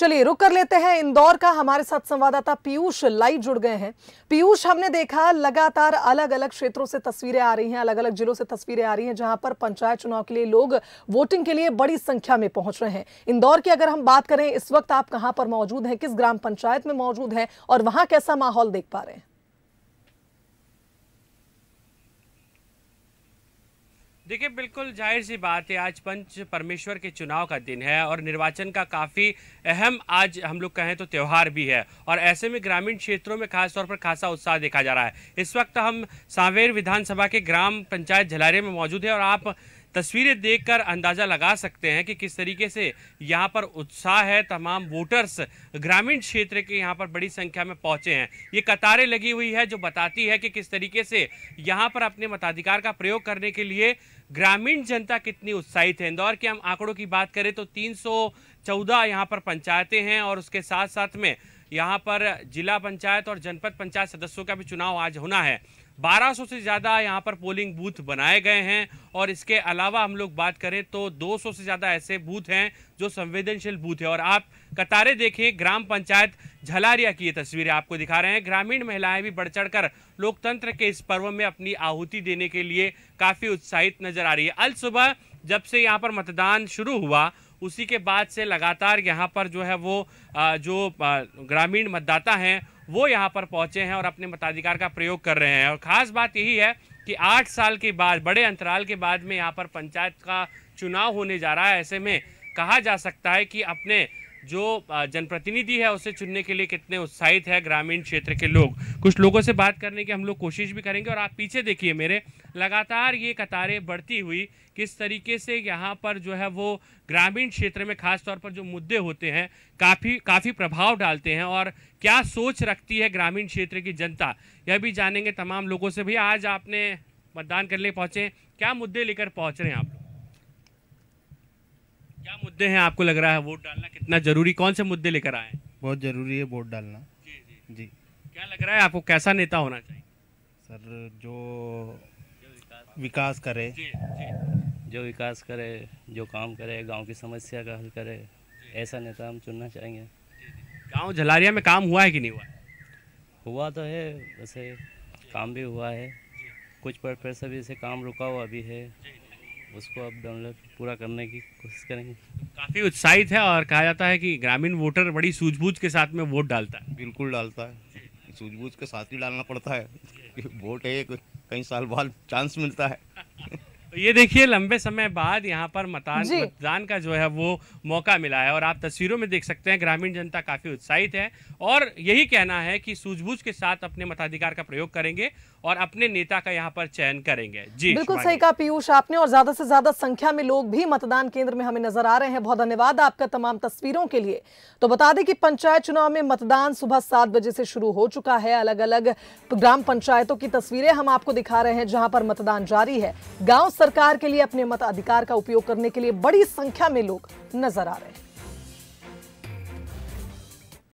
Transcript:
चलिए रुक कर लेते हैं इंदौर का हमारे साथ संवाददाता पीयूष लाइव जुड़ गए हैं पीयूष हमने देखा लगातार अलग अलग क्षेत्रों से तस्वीरें आ रही हैं अलग अलग जिलों से तस्वीरें आ रही हैं जहां पर पंचायत चुनाव के लिए लोग वोटिंग के लिए बड़ी संख्या में पहुंच रहे हैं इंदौर की अगर हम बात करें इस वक्त आप कहां पर मौजूद हैं किस ग्राम पंचायत में मौजूद हैं और वहां कैसा माहौल देख पा रहे हैं देखिए बिल्कुल जाहिर सी बात है आज पंच परमेश्वर के चुनाव का दिन है और निर्वाचन का काफ़ी अहम आज हम लोग कहें तो त्यौहार भी है और ऐसे में ग्रामीण क्षेत्रों में खासतौर पर खासा उत्साह देखा जा रहा है इस वक्त हम सांवेर विधानसभा के ग्राम पंचायत झलारे में मौजूद है और आप तस्वीरें देखकर अंदाज़ा लगा सकते हैं कि किस तरीके से यहाँ पर उत्साह है तमाम वोटर्स ग्रामीण क्षेत्र के यहाँ पर बड़ी संख्या में पहुंचे हैं ये कतारें लगी हुई है जो बताती है कि किस तरीके से यहाँ पर अपने मताधिकार का प्रयोग करने के लिए ग्रामीण जनता कितनी उत्साहित है इंदौर के हम आंकड़ों की बात करें तो तीन यहाँ पर पंचायतें हैं और उसके साथ साथ में यहाँ पर जिला पंचायत और जनपद पंचायत सदस्यों का भी चुनाव आज होना है 1200 से ज़्यादा यहाँ पर पोलिंग बूथ बनाए गए हैं और इसके अलावा हम लोग बात करें तो 200 से ज़्यादा ऐसे बूथ हैं जो संवेदनशील बूथ है और आप कतारें देखें ग्राम पंचायत झलारिया की ये तस्वीरें आपको दिखा रहे हैं ग्रामीण महिलाएं भी बढ़ चढ़कर लोकतंत्र के इस पर्व में अपनी आहुति देने के लिए काफ़ी उत्साहित नजर आ रही है अल सुबह जब से यहाँ पर मतदान शुरू हुआ उसी के बाद से लगातार यहाँ पर जो है वो जो ग्रामीण मतदाता हैं वो यहाँ पर पहुँचे हैं और अपने मताधिकार का प्रयोग कर रहे हैं और ख़ास बात यही है कि आठ साल के बाद बड़े अंतराल के बाद में यहाँ पर पंचायत का चुनाव होने जा रहा है ऐसे में कहा जा सकता है कि अपने जो जनप्रतिनिधि है उसे चुनने के लिए कितने उत्साहित है ग्रामीण क्षेत्र के लोग कुछ लोगों से बात करने की हम लोग कोशिश भी करेंगे और आप पीछे देखिए मेरे लगातार ये कतारें बढ़ती हुई किस तरीके से यहाँ पर जो है वो ग्रामीण क्षेत्र में खासतौर पर जो मुद्दे होते हैं काफ़ी काफ़ी प्रभाव डालते हैं और क्या सोच रखती है ग्रामीण क्षेत्र की जनता यह भी जानेंगे तमाम लोगों से भी आज आपने मतदान करने पहुँचे क्या मुद्दे लेकर पहुँच रहे हैं आप लोग क्या मुद्दे हैं आपको लग रहा है वोट डालना कितना जरूरी कौन से मुद्दे लेकर आए हैं बहुत जरूरी है वोट डालना जी जी जी क्या लग रहा है आपको कैसा नेता होना चाहिए सर जो विकास करे जो विकास करे जो काम करे गाँव की समस्या का हल करे ऐसा नेता हम चुनना चाहेंगे गाँव झलारिया में काम हुआ है कि नहीं हुआ हुआ तो है वैसे काम भी हुआ है कुछ पर फिर से भी काम रुका हुआ भी है उसको अब डाउनलोड पूरा करने की कोशिश करेंगे काफ़ी उत्साहित है और कहा जाता है कि ग्रामीण वोटर बड़ी सूझबूझ के साथ में वोट डालता है बिल्कुल डालता है सूझबूझ के साथ ही डालना पड़ता है वोट है कई साल बाद चांस मिलता है तो ये देखिए लंबे समय बाद यहाँ पर मतान मतदान का जो है वो मौका मिला है और आप तस्वीरों में देख सकते हैं ग्रामीण जनता काफी उत्साहित है और यही कहना है कि सूझबूझ के साथ अपने मताधिकार का प्रयोग करेंगे और अपने नेता का यहाँ पर चयन करेंगे जी बिल्कुल सही कहा पीयूष आपने और ज्यादा से ज्यादा संख्या में लोग भी मतदान केंद्र में हमें नजर आ रहे हैं बहुत धन्यवाद आपका तमाम तस्वीरों के लिए तो बता दें कि पंचायत चुनाव में मतदान सुबह सात बजे से शुरू हो चुका है अलग अलग ग्राम पंचायतों की तस्वीरें हम आपको दिखा रहे हैं जहां पर मतदान जारी है गाँव सरकार के लिए अपने मताधिकार का उपयोग करने के लिए बड़ी संख्या में लोग नजर आ रहे हैं